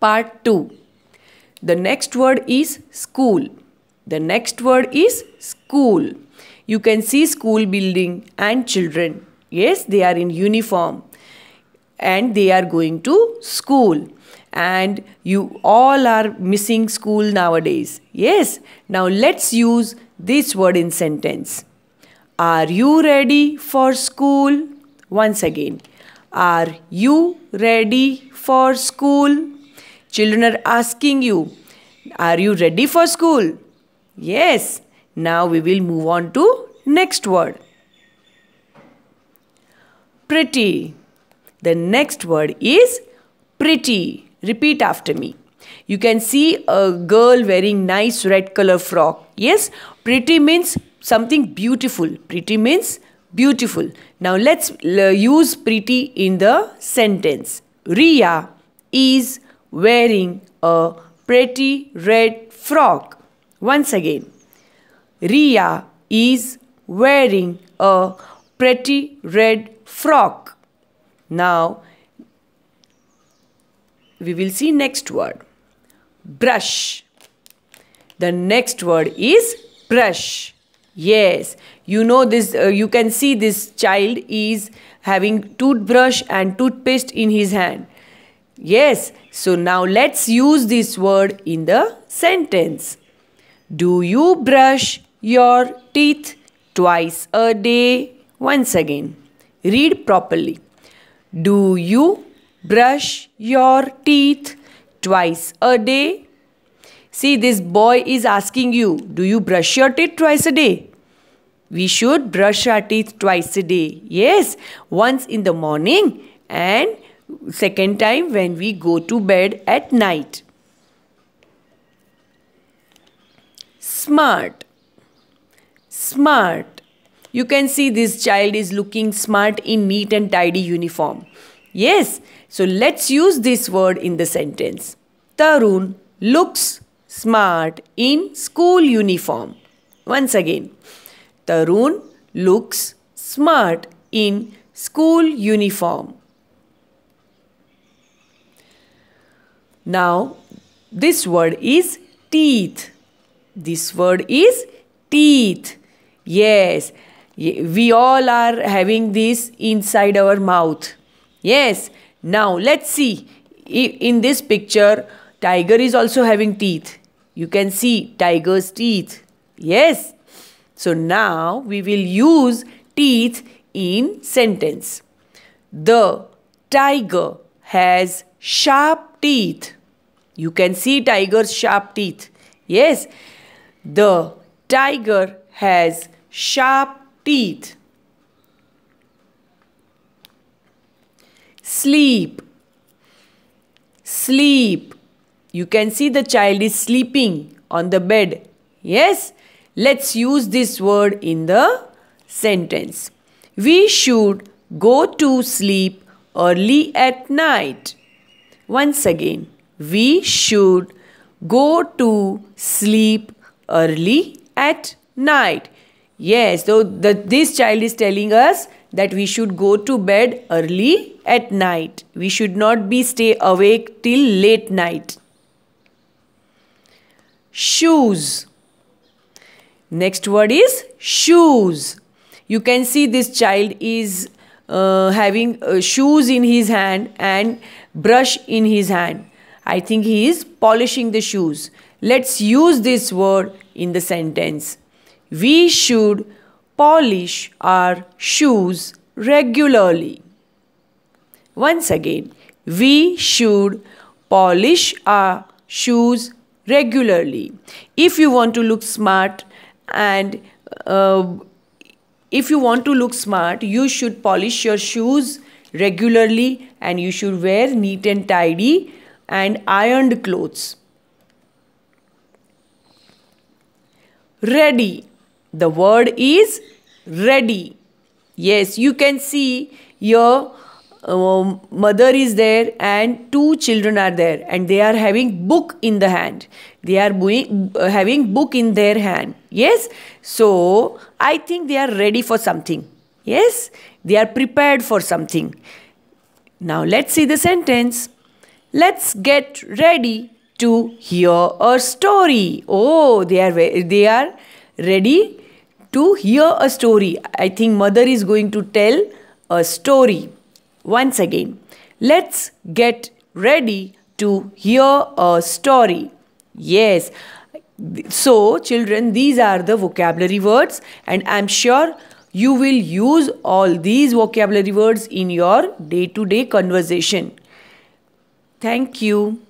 part 2. The next word is school. The next word is school. You can see school building and children. Yes, they are in uniform and they are going to school. And you all are missing school nowadays. Yes, now let's use this word in sentence. Are you ready for school? Once again, are you ready for school? Children are asking you, Are you ready for school? Yes. Now we will move on to next word. Pretty. The next word is pretty. Repeat after me. You can see a girl wearing nice red color frock. Yes, pretty means something beautiful. Pretty means beautiful. Now let's uh, use pretty in the sentence. Ria is wearing a pretty red frock. Once again, Ria is wearing a pretty red frock. Now, we will see next word. Brush. The next word is brush. Yes, you know this, uh, you can see this child is having toothbrush and toothpaste in his hand. Yes, so now let's use this word in the sentence. Do you brush your teeth twice a day? Once again, read properly. Do you brush your teeth twice a day? See, this boy is asking you, do you brush your teeth twice a day? We should brush our teeth twice a day. Yes, once in the morning and second time when we go to bed at night. Smart. Smart. You can see this child is looking smart in neat and tidy uniform. Yes, so let's use this word in the sentence. Tarun looks smart in school uniform. Once again, Tarun looks smart in school uniform. Now, this word is teeth. This word is teeth. Yes, we all are having this inside our mouth. Yes, now let's see. In this picture, tiger is also having teeth. You can see tiger's teeth. Yes. So now we will use teeth in sentence. The tiger has sharp teeth. You can see tiger's sharp teeth. Yes, the tiger has sharp teeth. Sleep. Sleep. You can see the child is sleeping on the bed. Yes, let's use this word in the sentence. We should go to sleep early at night. Once again we should go to sleep early at night. Yes, so the, this child is telling us that we should go to bed early at night. We should not be stay awake till late night. Shoes. Next word is shoes. You can see this child is uh, having uh, shoes in his hand and brush in his hand. I think he is polishing the shoes. Let's use this word in the sentence. We should polish our shoes regularly. Once again, we should polish our shoes regularly. If you want to look smart and uh, if you want to look smart, you should polish your shoes regularly and you should wear neat and tidy and ironed clothes. Ready. The word is ready. Yes, you can see your uh, mother is there and two children are there and they are having book in the hand. They are uh, having book in their hand. Yes, so I think they are ready for something. Yes, they are prepared for something. Now let's see the sentence. Let's get ready to hear a story. Oh, they are they are ready to hear a story. I think mother is going to tell a story. Once again, let's get ready to hear a story. Yes. So, children, these are the vocabulary words, and I'm sure you will use all these vocabulary words in your day to day conversation. Thank you.